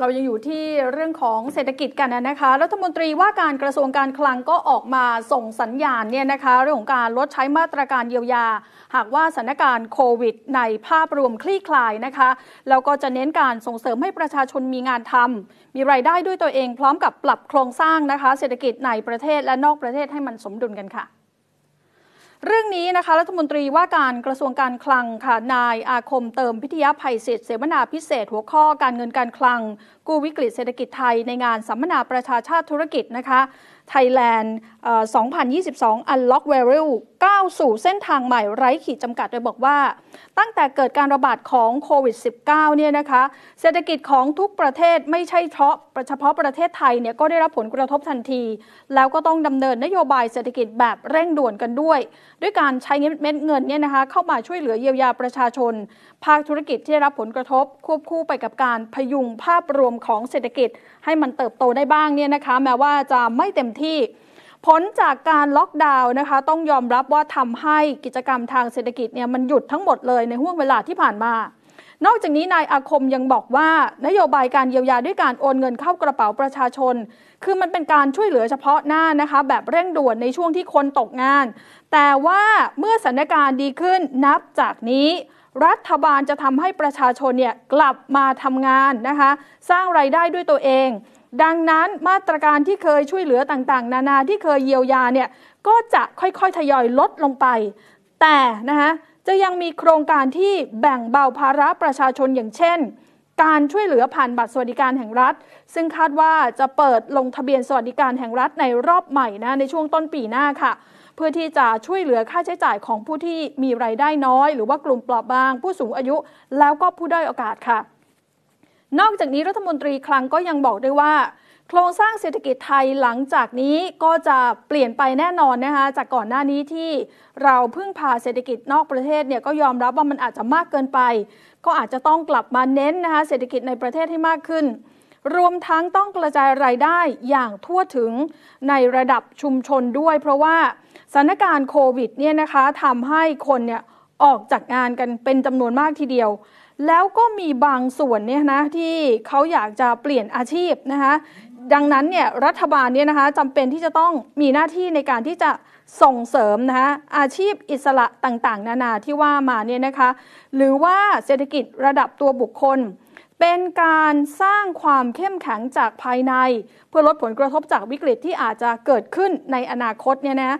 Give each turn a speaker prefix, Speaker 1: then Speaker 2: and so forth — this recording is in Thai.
Speaker 1: เรายังอยู่ที่เรื่องของเศรษฐกิจกันนะคะ รัฐมนตรีว่าการกระทรวงการคลังก็ออกมาส่งสัญญาณเนี่ยนะคะ เรื่องของการลดใช้มาตรการเยียวยาหากว่าสถานการณ์โควิดในภาพรวมคลี่คลายนะคะแล้วก็จะเน้นการส่งเสริมให้ประชาชนมีงานทำ มีรายได้ด้วยตัวเอง พร้อมกับปรับโครงสร้างนะคะเศรษฐกิจในประเทศและนอกประเทศให้มันสมดุลกันค่ะเรื่องนี้นะคะ รัฐมนตรีว่าการกระทรวงการคลังค่ะ นายอาคมเติมพิทยาภัยเศษเสวนาพิเศษหัวข้อการเงินการคลัง กู้วิกฤตเศรษฐกิจไทยในงานสัมมนาประชาชาติธุรกิจนะคะ Thailand 2022 Unlock Value ก้าวสู่เส้นทางใหม่ไร้ขีดจำกัดโดยบอกว่าตั้งแต่เกิดการระบาดของโควิด -19 เนี่ยนะคะ เศรษฐกิจของทุกประเทศไม่ใช่เฉพาะเฉพาะประเทศไทยเนี่ย ก็ได้รับผลกระทบทันที แล้วก็ต้องดำเนินนโยบายเศรษฐกิจแบบ เร่งด่วนกันด้วยด้วยการใช้เม็ดเงินเนี่ยนะคะ เข้ามาช่วยเหลือเยียวยาประชาชน ภาคธุรกิจที่ได้รับผลกระทบ ควบคู่ไปกับการพยุงภาพรวมของเศรษฐกิจ ให้มันเติบโตได้บ้างเนี่ยนะคะ แม้ว่าจะไม่เต็มที่ผลจากการล็อกดาวน์นะคะต้องยอมรับว่าทำให้กิจกรรมทางเศรษฐกิจเนี่ยมันหยุดทั้งหมดเลยในห่วงเวลาที่ผ่านมา นอกจากนี้นายอาคมยังบอกว่า นโยบายการเยียวยาด้วยการโอนเงินเข้ากระเป๋าประชาชน คือมันเป็นการช่วยเหลือเฉพาะหน้านะคะแบบเร่งด่วนในช่วงที่คนตกงาน แต่ว่าเมื่อสถานการณ์ดีขึ้นนับจากนี้รัฐบาลจะทำให้ประชาชนเนี่ยกลับมาทำงานนะคะสร้างไรายได้ด้วยตัวเองดังนั้นมาตรการที่เคยช่วยเหลือต่างๆ นานาที่เคยเยียวยาเนี่ยก็จะค่อยๆทยอยลดลงไป แต่นะคะจะยังมีโครงการที่แบ่งเบาภาระประชาชนอย่างเช่น การช่วยเหลือผ่านบัตรสวัสดิการแห่งรัฐ ซึ่งคาดว่าจะเปิดลงทะเบียนสวัสดิการแห่งรัฐในรอบใหม่นะในช่วงต้นปีหน้าค่ะเพื่อที่จะช่วยเหลือค่าใช้จ่ายของผู้ที่มีไรายได้น้อย หรือว่ากลุ่มเปราะบาง ผู้สูงอายุ แล้วก็ผู้ด้อยโอกาสค่ะนอกจากนี้รัฐมนตรีคลังก็ยังบอกด้วยว่า โครงสร้างเศรษฐกิจไทยหลังจากนี้ก็จะเปลี่ยนไปแน่นอนนะคะจากก่อนหน้านี้ที่เราพึ่งพาเศรษฐกิจนอกประเทศเนี่ยก็ยอมรับว่ามันอาจจะมากเกินไป ก็อาจจะต้องกลับมาเน้นนะคะเศรษฐกิจในประเทศให้มากขึ้น รวมทั้งต้องกระจายรายได้อย่างทั่วถึงในระดับชุมชนด้วยเพราะว่าสถานการณ์โควิดเนี่ยนะคะทำให้คนเนี่ยออกจากงานกันเป็นจำนวนมากทีเดียว แล้วก็มีบางส่วนเนี่ยนะที่เขาอยากจะเปลี่ยนอาชีพนะคะ ดังนั้นเนี่ย รัฐบาลเนี่ยนะคะจำเป็นที่จะต้องมีหน้าที่ในการที่จะส่งเสริมนะคะอาชีพอิสระต่างๆ นานาที่ว่ามาเนี่ยนะคะ หรือว่าเศรษฐกิจระดับตัวบุคคล เป็นการสร้างความเข้มแข็งจากภายใน เพื่อลดผลกระทบจากวิกฤตที่อาจจะเกิดขึ้นในอนาคตเนี่ยนะ